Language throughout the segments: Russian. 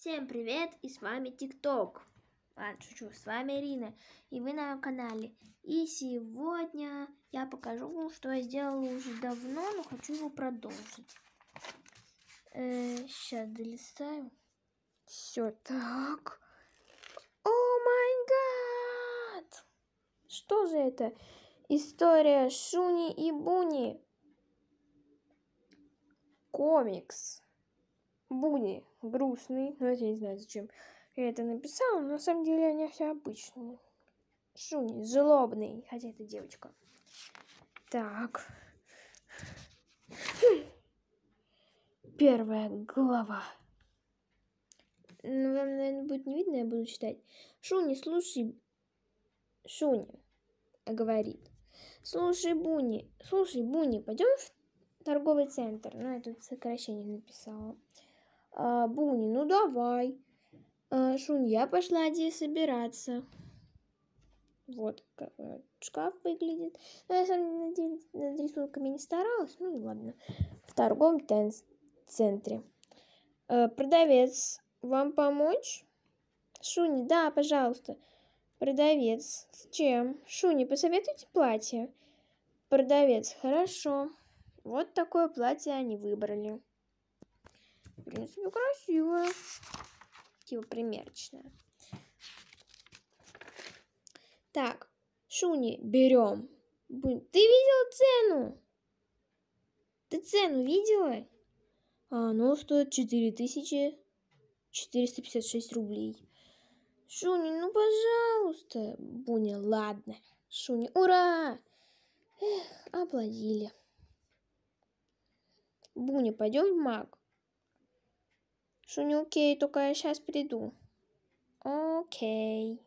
Всем привет, и с вами ТикТок. Ладно, шучу, с вами Ирина, и вы на моем канале. И сегодня я покажу, что я сделала уже давно, но хочу его продолжить. Э, сейчас долистаю. Все так. О май гад! Что же это? История Шуни и Буни. Комикс. Буни грустный, но ну, я не знаю, зачем я это написала, но на самом деле они все обычные. Шуни злобный, хотя это девочка. Так. Хм. Первая глава. Ну, вам, наверное, будет не видно, я буду читать. Шуни, слушай... Шуни говорит. Слушай, Буни, слушай, Буни, пойдем в торговый центр. Ну, я тут сокращение написала. А, Буни, ну давай. А, я пошла где собираться. Вот как шкаф выглядит. Но ну, я, на самом над рисунками не старалась. Ну ладно. В торговом центре. А, продавец, вам помочь? Шуни, да, пожалуйста. Продавец, с чем? Шуни, посоветуйте платье. Продавец, хорошо. Вот такое платье они выбрали. В принципе, красивая. Типа примерочная. Так, шуни берем. Ты видел цену? Ты цену видела? А, оно стоит 4456 рублей. Шуни, ну пожалуйста. Буня, ладно. Шуни, ура! Эх, оплодили. Буня, пойдем в маг что не окей, только я сейчас приду. Окей.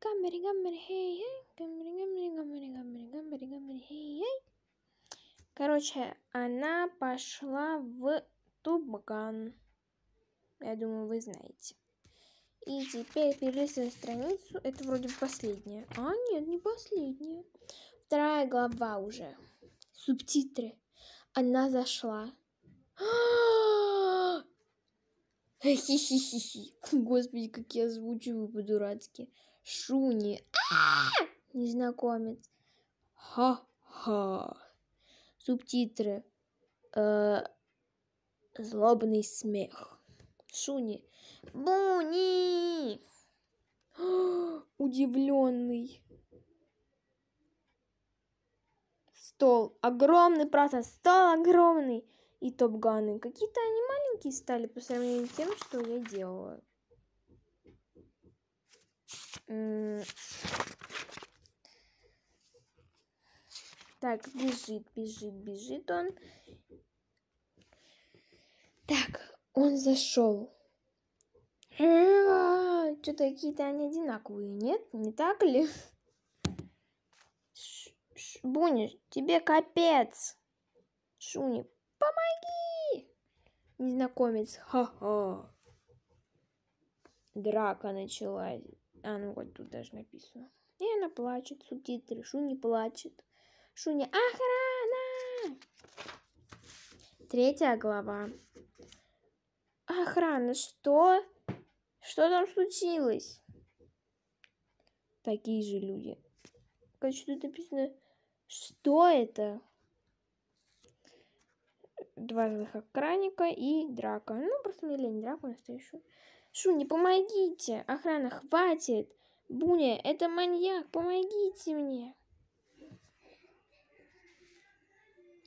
Гамбери, гамбери, хей, хей. Гамбери, гамбери, гамбери, гамбери, гамбери, гамбери, хей, хей. Короче, она пошла в Тубган. Я думаю, вы знаете. И теперь перелистываю страницу. Это вроде последняя. А, нет, не последняя. Вторая глава уже. Субтитры. Она зашла. Господи, как я озвучиваю по-дурацки. Шуни. А! Незнакомец. Ха-ха. Субтитры. Э, злобный смех. Шуни. Буни! Удивленный. Стол. Огромный, правда, стол огромный и топганы. Какие-то они маленькие стали по сравнению с тем, что я делала. Так, бежит, бежит, бежит он. Так, он зашел. Э, Что-то какие-то они одинаковые, нет? Не так ли? Буни, тебе капец. Шуник. Помоги! Незнакомец. Ха-ха. Драка началась. А, ну вот тут даже написано. И она плачет, субтитры. Шуни плачет. Шуни, охрана! Третья глава. Охрана, что? Что там случилось? Такие же люди. Короче, тут написано, что это? два злых охранника и драка. Ну, просто мне лень драку настоящую. не помогите! Охрана, хватит! Буня, это маньяк, помогите мне!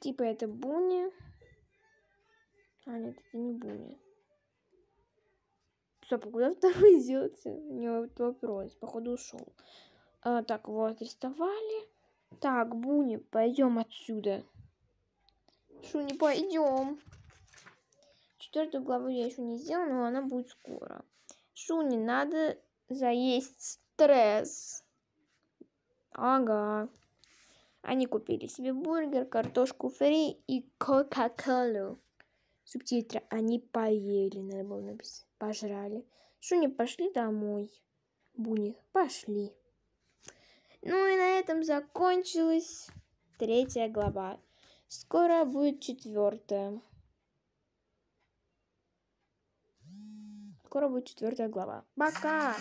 Типа это Буня. А, нет, это не Буня. Стоп, а куда второй делся? У него вот вопрос. Походу ушел. А, так, вот, арестовали. Так, Буни, пойдем отсюда. Что, не пойдем? Четвертую главу я еще не сделала, но она будет скоро. Шу, не надо заесть стресс. Ага. Они купили себе бургер, картошку фри и кока-колу. Субтитры они поели, надо было написать. Пожрали. Шуни пошли домой. Буни, пошли. Ну и на этом закончилась третья глава. Скоро будет четвертая. Скоро будет четвертая глава. Пока!